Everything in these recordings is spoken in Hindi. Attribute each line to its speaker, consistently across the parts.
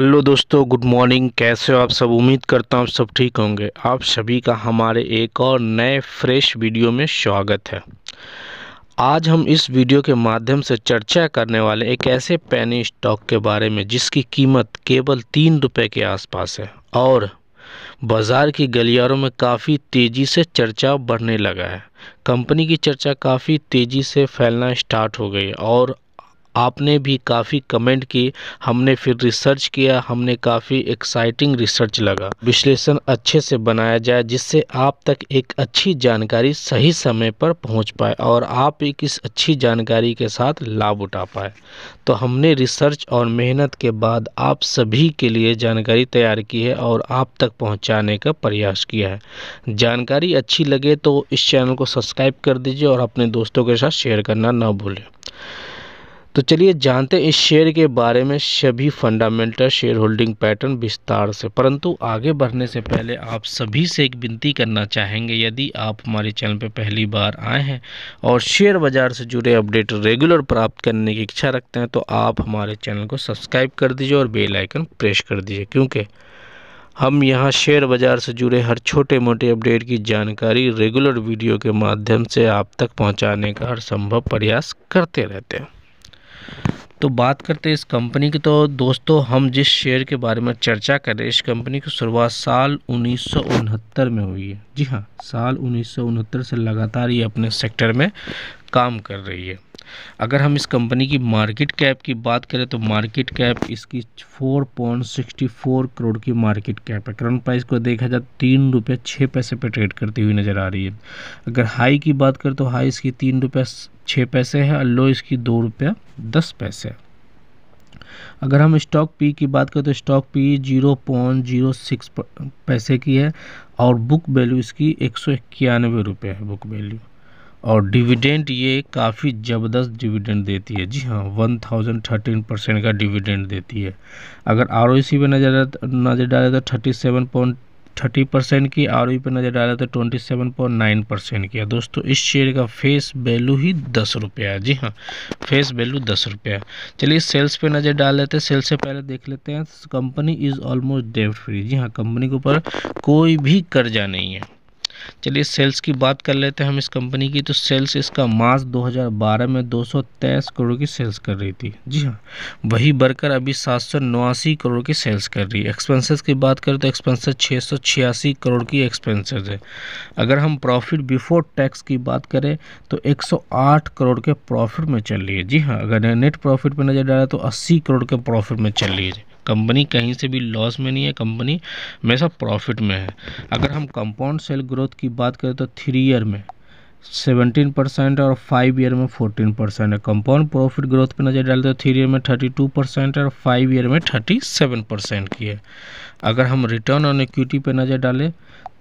Speaker 1: हेलो दोस्तों गुड मॉर्निंग कैसे हो आप सब उम्मीद करता हूँ आप सब ठीक होंगे आप सभी का हमारे एक और नए फ्रेश वीडियो में स्वागत है आज हम इस वीडियो के माध्यम से चर्चा करने वाले एक ऐसे पैनी स्टॉक के बारे में जिसकी कीमत केवल तीन रुपये के आसपास है और बाज़ार की गलियारों में काफ़ी तेज़ी से चर्चा बढ़ने लगा है कंपनी की चर्चा काफ़ी तेज़ी से फैलना स्टार्ट हो गई और आपने भी काफ़ी कमेंट की हमने फिर रिसर्च किया हमने काफ़ी एक्साइटिंग रिसर्च लगा विश्लेषण अच्छे से बनाया जाए जिससे आप तक एक अच्छी जानकारी सही समय पर पहुंच पाए और आप एक इस अच्छी जानकारी के साथ लाभ उठा पाए तो हमने रिसर्च और मेहनत के बाद आप सभी के लिए जानकारी तैयार की है और आप तक पहुँचाने का प्रयास किया है जानकारी अच्छी लगे तो इस चैनल को सब्सक्राइब कर दीजिए और अपने दोस्तों के साथ शेयर करना ना भूलें तो चलिए जानते हैं इस शेयर के बारे में सभी फंडामेंटल शेयर होल्डिंग पैटर्न विस्तार से परंतु आगे बढ़ने से पहले आप सभी से एक विनती करना चाहेंगे यदि आप हमारे चैनल पर पहली बार आए हैं और शेयर बाज़ार से जुड़े अपडेट रेगुलर प्राप्त करने की इच्छा रखते हैं तो आप हमारे चैनल को सब्सक्राइब कर दीजिए और बेलाइकन प्रेस कर दीजिए क्योंकि हम यहाँ शेयर बाज़ार से जुड़े हर छोटे मोटे अपडेट की जानकारी रेगुलर वीडियो के माध्यम से आप तक पहुँचाने का हर संभव प्रयास करते रहते हैं तो बात करते हैं इस कंपनी की तो दोस्तों हम जिस शेयर के बारे में चर्चा कर रहे हैं इस कंपनी की शुरुआत साल उन्नीस में हुई है जी हाँ साल उन्नीस से लगातार ये अपने सेक्टर में काम कर रही है अगर हम इस कंपनी की मार्केट कैप की बात करें तो मार्केट कैप इसकी 4.64 करोड़ की मार्केट कैप है करंट प्राइस को देखा जाए तीन रुपये छः पैसे पर ट्रेड करती हुई नज़र आ रही है अगर हाई की बात करें तो हाई इसकी तीन रुपये छः पैसे है और लो इसकी दो रुपये दस पैसे है अगर हम स्टॉक पी की बात करें तो stock P zero point zero six पैसे की है और बुक वैल्यू इसकी एक सौ इक्यानवे रुपये है बुक वैल्यू और डिविडेंड ये काफ़ी ज़बरदस्त डिविडेंड देती है जी हाँ वन थाउजेंड थर्टीन परसेंट का डिविडेंड देती है अगर आर ओ सी पर नज़र नज़र डालें तो thirty seven point thirty percent की आर पे नज़र डाले तो twenty seven point nine percent की e तो दोस्तों इस शेयर का फेस वैल्यू ही दस रुपया है जी हाँ फेस वैल्यू दस रुपया चलिए सेल्स पर नज़र डाल लेते हैं सेल्स से पहले देख लेते हैं कंपनी इज़ ऑलमोस्ट डेब्ट फ्री जी हाँ कंपनी के ऊपर कोई भी कर्जा नहीं है चलिए सेल्स की बात कर लेते हैं हम इस कंपनी की तो सेल्स इसका मार्च 2012 में दो करोड़ की सेल्स कर रही थी जी हाँ वही बढ़कर अभी सात करोड़ की सेल्स कर रही है एक्सपेंसेस की बात करें तो एक्सपेंसेस छः करोड़ की एक्सपेंसेस है अगर हम प्रॉफिट बिफोर टैक्स की बात करें तो 108 करोड़ के प्रॉफिट में चल रही है जी हाँ अगर नेट प्रॉफिट पर नज़र डाला तो अस्सी करोड़ के प्रॉफिट में चल रही है कंपनी कहीं से भी लॉस में नहीं है कंपनी हमेशा प्रॉफिट में है अगर हम कंपाउंड सेल ग्रोथ की बात करें तो थ्री ईयर में सेवेंटीन परसेंट और फाइव ईयर में फोर्टीन परसेंट है कंपाउंड प्रॉफिट ग्रोथ पर नज़र डालते तो थ्री ईयर में थर्टी टू परसेंट और फाइव ईयर में थर्टी सेवन परसेंट की है अगर हम रिटर्न ऑन इक्विटी पर नज़र डालें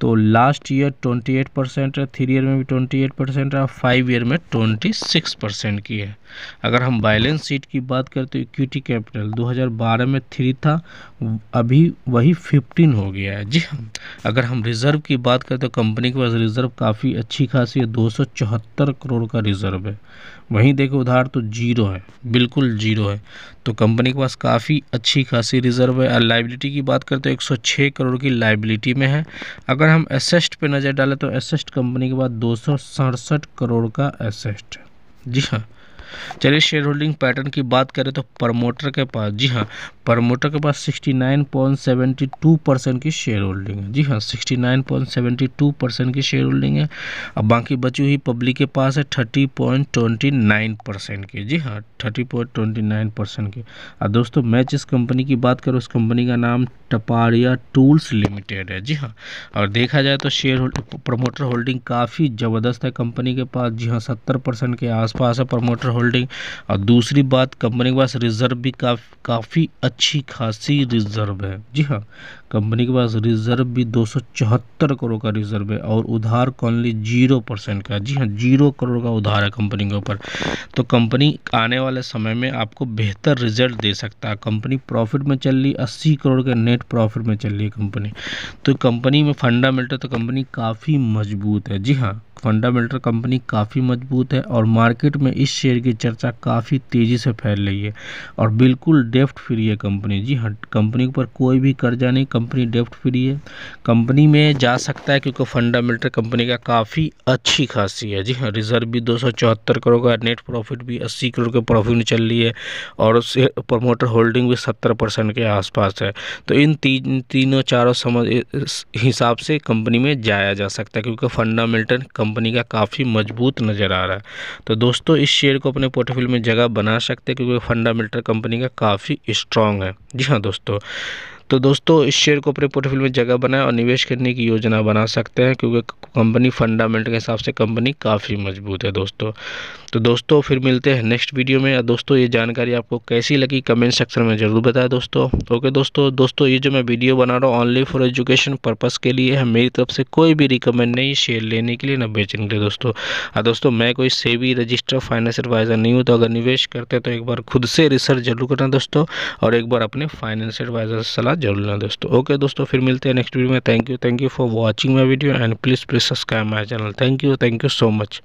Speaker 1: तो लास्ट ईयर 28 परसेंट है थ्री ईयर में भी 28 परसेंट है फाइव ईयर में 26 परसेंट की है अगर हम बैलेंस शीट की बात करें तो इक्विटी कैपिटल 2012 में थ्री था अभी वही 15 हो गया है जी हाँ अगर हम रिज़र्व की बात करें तो कंपनी के पास रिज़र्व काफ़ी अच्छी खासी है दो करोड़ का रिज़र्व है वहीं देखो उधार तो जीरो है बिल्कुल जीरो है तो कंपनी के पास काफ़ी अच्छी खासी रिजर्व है लाइबिलिटी की बात करें तो 106 करोड़ की लाइबिलिटी में है अगर हम एसेस्ट पे नज़र डालें तो एसेस्ट कंपनी के पास दो करोड़ का एसेस्ट जी हाँ चलिए शेयर होल्डिंग पैटर्न की बात करें तो प्रमोटर के पास जी हाँ प्रमोटर के पास 69.72 परसेंट की शेयर होल्डिंग है जी हाँ 69.72 परसेंट की शेयर होल्डिंग है और बाकी बची हुई पब्लिक के पास है 30.29 परसेंट की जी हाँ 30.29 परसेंट की और दोस्तों मैं जिस कंपनी की बात करूँ उस कंपनी का नाम टपारिया टूल्स लिमिटेड है जी हाँ और देखा जाए तो शेयर होल्ड, प्रमोटर होल्डिंग काफ़ी ज़बरदस्त है कंपनी के पास जी हाँ सत्तर परसेंट के आसपास है प्रमोटर होल्डिंग और दूसरी बात कंपनी के पास रिजर्व भी काफ़ी काफ़ी अच्छा अच्छी खासी रिजर्व है जी हाँ कंपनी के पास रिजर्व भी दो करोड़ का रिजर्व है और उधार कॉनली जीरो परसेंट का जी हाँ जीरो करोड़ का उधार है कंपनी के ऊपर तो कंपनी आने वाले समय में आपको बेहतर रिजल्ट दे सकता है कंपनी प्रॉफिट में चल रही अस्सी करोड़ के नेट प्रॉफिट में चल रही है कंपनी तो कंपनी में फंडामेंटल तो कंपनी काफ़ी मजबूत है जी हाँ फंडामेंटल कंपनी काफ़ी मजबूत है और मार्केट में इस शेयर की चर्चा काफ़ी तेज़ी से फैल रही है और बिल्कुल डेफ्ट फ्री है कंपनी जी हाँ कंपनी पर कोई भी कर्जा नहीं कंपनी डेफ्ट फ्री है कंपनी में जा सकता है क्योंकि फंडामेंटल कंपनी का काफ़ी अच्छी खासी है जी हाँ रिजर्व भी दो करोड़ का नेट प्रॉफिट भी अस्सी करोड़ के प्रॉफिट में चल रही है और उससे प्रमोटर होल्डिंग भी सत्तर परसेंट के आसपास है तो इन तीन तीनों चारों समझ हिसाब से कंपनी में जाया जा सकता है क्योंकि फंडामेंटल कंपनी का काफ़ी मजबूत नज़र आ रहा है तो दोस्तों इस शेयर को अपने पोर्टफोलियो में जगह बना सकते हैं क्योंकि फंडामेंटल कंपनी का काफ़ी स्ट्रांग है जी हाँ दोस्तों तो दोस्तों इस शेयर को अपने पोर्टफोलियो में जगह बनाएं और निवेश करने की योजना बना सकते हैं क्योंकि कंपनी फंडामेंटल के हिसाब से कंपनी काफ़ी मजबूत है दोस्तों तो दोस्तों फिर मिलते हैं नेक्स्ट वीडियो में दोस्तों ये जानकारी आपको कैसी लगी कमेंट सेक्शन में ज़रूर बताएं दोस्तों ओके दोस्तों दोस्तों ये जो मैं वीडियो बना रहा हूँ ऑनली फॉर एजुकेशन पर्पज़ के लिए है मेरी तरफ से कोई भी रिकमेंड नहीं शेयर लेने के लिए ना बेचने के लिए दोस्तों और दोस्तों मैं कोई सेवी रजिस्टर फाइनेंस एडवाइज़र नहीं हूँ तो अगर निवेश करते हैं तो एक बार खुद से रिसर्च जरूर करना दोस्तों और एक बार अपने फाइनेंस एडवाइज़र सलाह जरूर लें दोस्तों ओके दोस्तों फिर मिलते हैं नेक्स्ट वीडियो में thank you thank you for watching my video and please please subscribe my channel thank you thank you so much